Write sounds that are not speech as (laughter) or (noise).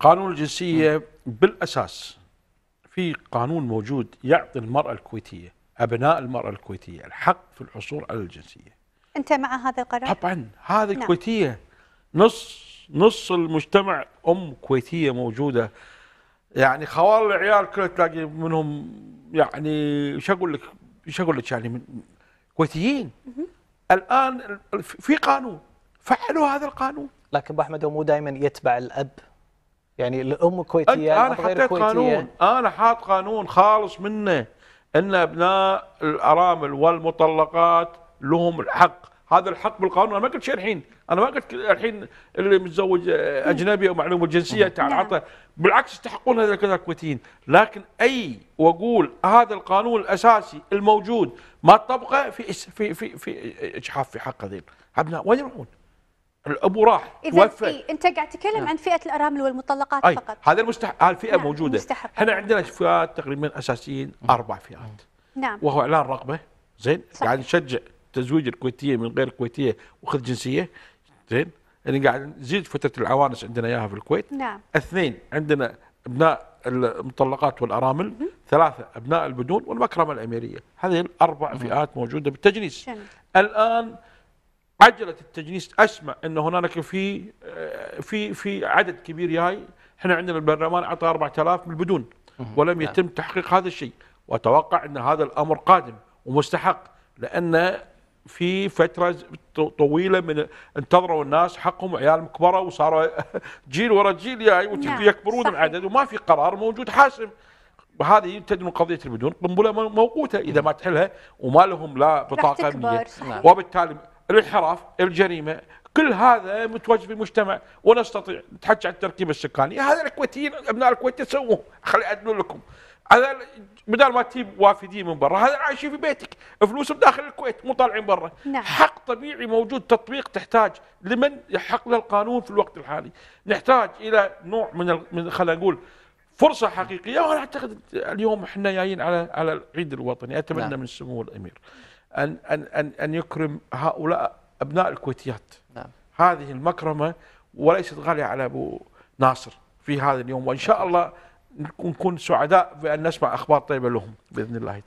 قانون الجنسية بالأساس في قانون موجود يعطي المرأة الكويتية أبناء المرأة الكويتية الحق في الحصول على الجنسية أنت مع هذا القرار؟ طبعا هذه نعم. كويتية نص نص المجتمع أم كويتية موجودة يعني خوال العيال كلها تلاقي منهم يعني شو أقول لك شو أقول لك يعني من كويتيين الآن في قانون فعلوا هذا القانون لكن أبو أحمد هو مو دائما يتبع الأب يعني الام كويتيه انا حطيت كويتية. قانون انا حاط قانون خالص منه ان ابناء الارامل والمطلقات لهم الحق هذا الحق بالقانون انا ما قلت شيء الحين انا ما قلت الحين اللي متزوج اجنبي او معلوم الجنسيه نعم. تعال عطى بالعكس يستحقون هذا كذا الكويتيين لكن اي واقول هذا القانون الاساسي الموجود ما تطبقه في في في في اجحاف في حق هذيل ابناء وين يروحون؟ الابو راح توفى إيه انت قاعد تتكلم نعم. عن فئه الارامل والمطلقات أي. فقط هذا المستحق الفئه نعم. موجوده مستحق. احنا عندنا فئات تقريبا اساسيين اربع فئات نعم وهو اعلان رغبه زين صحيح. قاعد نشجع تزويج الكويتيه من غير الكويتيه وخذ جنسيه زين يعني قاعد نزيد فتره العوانس عندنا اياها في الكويت نعم اثنين عندنا ابناء المطلقات والارامل مم. ثلاثه ابناء البدون والمكرمه الاميريه هذه الاربع مم. فئات موجوده بالتجنيس شن. الان عجله التجنيس اسمع ان هنالك في آه، في في عدد كبير جاي احنا عندنا البرلمان اعطى 4000 من البدون ولم نعم. يتم تحقيق هذا الشيء واتوقع ان هذا الامر قادم ومستحق لان في فتره طويله من انتظروا الناس حقهم عيالهم كبروا وصاروا (laughs) جيل ورا جيل جاي نعم، ويكبرون العدد وما في قرار موجود حاسم وهذه تدنو قضيه البدون قنبله موقوته اذا ما تحلها وما لهم لا بطاقه امنيه وبالتالي الانحراف الجريمة كل هذا متواجد في المجتمع ونستطيع نتحكي عن التركيبة السكانية هذا الكويتيين أبناء الكويت يسووه خلي أدلوا لكم هذا بدل ما تجيب وافدين من برا هذا عايشين في بيتك فلوسهم داخل الكويت مو طالعين برا نعم. حق طبيعي موجود تطبيق تحتاج لمن يحق له القانون في الوقت الحالي نحتاج الى نوع من ال... من خلينا نقول فرصه حقيقيه وانا اعتقد اليوم احنا جايين على على العيد الوطني اتمنى نعم. من سمو الامير أن, أن, أن, أن يكرم هؤلاء أبناء الكويتيات نعم. هذه المكرمة وليست غالية على أبو ناصر في هذا اليوم وإن شاء الله نكون سعداء بأن نسمع أخبار طيبة لهم بإذن الله تعالى